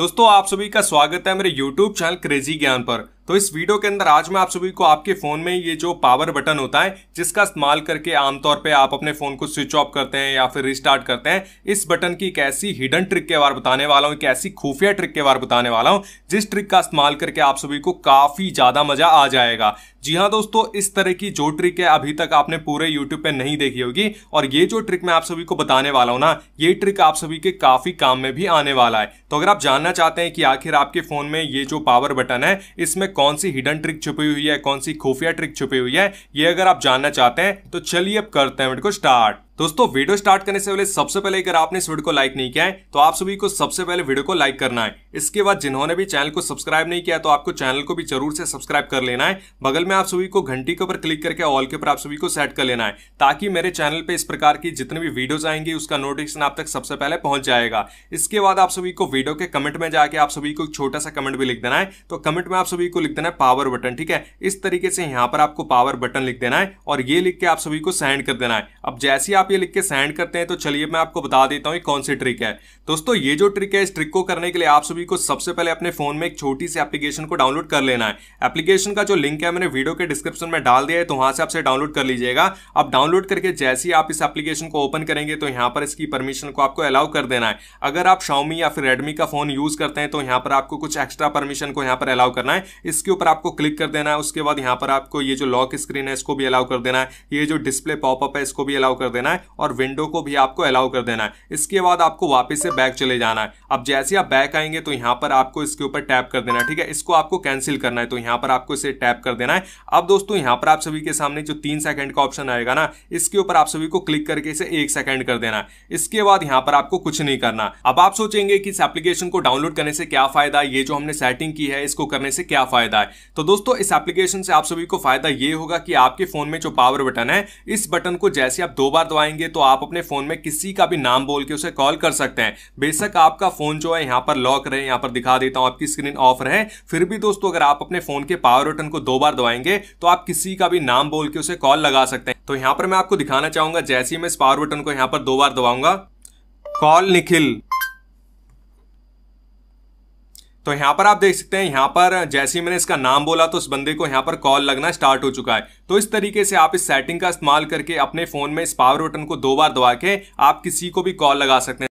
दोस्तों आप सभी का स्वागत है मेरे YouTube चैनल क्रेजी ज्ञान पर तो इस वीडियो के अंदर आज मैं आप सभी को आपके फ़ोन में ये जो पावर बटन होता है जिसका इस्तेमाल करके आमतौर पे आप अपने फ़ोन को स्विच ऑफ करते हैं या फिर रिस्टार्ट करते हैं इस बटन की एक ऐसी हिडन ट्रिक के बारे बताने वाला हूँ एक ऐसी खुफिया ट्रिक के बारे बताने वाला हूँ जिस ट्रिक का इस्तेमाल करके आप सभी को काफ़ी ज़्यादा मज़ा आ जाएगा जी हाँ दोस्तों इस तरह की जो ट्रिक है अभी तक आपने पूरे यूट्यूब पे नहीं देखी होगी और ये जो ट्रिक मैं आप सभी को बताने वाला हूँ ना ये ट्रिक आप सभी के काफ़ी काम में भी आने वाला है तो अगर आप जानना चाहते हैं कि आखिर आपके फ़ोन में ये जो पावर बटन है इसमें कौन सी हिडन ट्रिक छुपी हुई है कौन सी खुफिया ट्रिक छुपी हुई है ये अगर आप जानना चाहते हैं तो चलिए अब करते हैं वीडियो को स्टार्ट दोस्तों वीडियो स्टार्ट करने से पहले सबसे पहले अगर आपने इस वीडियो को लाइक नहीं किया है तो आप सभी को सबसे पहले वीडियो को लाइक करना है इसके बाद जिन्होंने भी चैनल को सब्सक्राइब नहीं किया तो आपको चैनल को भी जरूर से सब्सक्राइब कर लेना है बगल में आप सभी को घंटी के ऊपर क्लिक करके ऑल के ऊपर आप सभी को सेट कर लेना है ताकि मेरे चैनल पर इस प्रकार की जितनी भी वीडियोज आएंगी उसका नोटिफिकेशन आप तक सबसे पहले पहुंच जाएगा इसके बाद आप सभी को वीडियो के कमेंट में जाके आप सभी को छोटा सा कमेंट भी लिख देना है तो कमेंट में आप सभी को लिख देना है पावर बटन ठीक है इस तरीके से यहाँ पर आपको पावर बटन लिख देना है और ये लिख के आप सभी को सेंड कर देना है अब जैसे ही आप ये लिख के सेंड करते हैं तो चलिए मैं आपको बता देता हूँ कौन सी ट्रिक है दोस्तों ये जो ट्रिक है इस ट्रिक को करने के लिए आप सभी को सबसे पहले अपने फोन में एक छोटी सी एप्लीकेशन को डाउनलोड कर लेना है एप्लीकेशन का जो लिंक है मैंने वीडियो के डिस्क्रिप्शन में डाल दिया है तो वहां से आपसे डाउनलोड कर लीजिएगा अब डाउनलोड करके जैसे ही आप इस एप्लीकेशन को ओपन करेंगे तो यहाँ पर इसकी परमिशन को आपको अलाउ कर देना है अगर आप शाउमी या फिर रेडमी का फोन यूज करते हैं तो यहाँ पर आपको कुछ एक्स्ट्रा परमिशन को यहाँ पर अलाउ करना है इसके ऊपर आपको क्लिक कर देना है उसके बाद यहाँ पर आपको ये जो लॉक स्क्रीन है इसको भी अलाउ कर देना है ये जो डिस्प्ले पॉपअप है इसको भी अलाउ कर देना है है और विंडो को भी आपको अलाउ कर देना है इसके बाद आपको वापस से बैक चले जाना है अब जैसे आप बैक आएंगे तो यहाँ पर आपको इसके ऊपर टैप कर देना है ठीक है इसको आपको कैंसिल करना है तो यहाँ पर आपको इसे टैप कर देना है अब दोस्तों यहाँ पर आप सभी के सामने जो तीन सेकंड का ऑप्शन आएगा ना इसके ऊपर आप सभी को क्लिक करके इसे एक सेकंड कर देना है इसके बाद यहाँ पर आपको कुछ नहीं करना अब आप सोचेंगे कि इस एप्लीकेशन को डाउनलोड करने से क्या फायदा है ये जो हमने सेटिंग की है इसको करने से क्या फायदा है तो दोस्तों इस एप्लीकेशन से आप सभी को फायदा ये होगा कि आपके फोन में जो पावर बटन है इस बटन को जैसे आप दो बार दबाएंगे पाएंगे तो आप अपने फ़ोन में किसी का भी नाम बोल के उसे कॉल कर सकते हैं बेशक आपका फ़ोन जो है यहाँ पर लॉक रहे यहाँ पर दिखा देता हूँ आपकी स्क्रीन ऑफ रहे फिर भी दोस्तों अगर आप अपने फ़ोन के पावर बटन को दो बार दबाएंगे तो आप किसी का भी नाम बोल के उसे कॉल लगा सकते हैं तो यहाँ पर मैं आपको दिखाना चाहूंगा जैसे ही मैं इस पावर बटन को यहाँ पर दो बार दबाऊंगा कॉल निखिल तो यहाँ पर आप देख सकते हैं यहाँ पर जैसे ही मैंने इसका नाम बोला तो उस बंदे को यहाँ पर कॉल लगना स्टार्ट हो चुका है तो इस तरीके से आप इस सेटिंग का इस्तेमाल करके अपने फोन में इस पावर बटन को दो बार दबा के आप किसी को भी कॉल लगा सकते हैं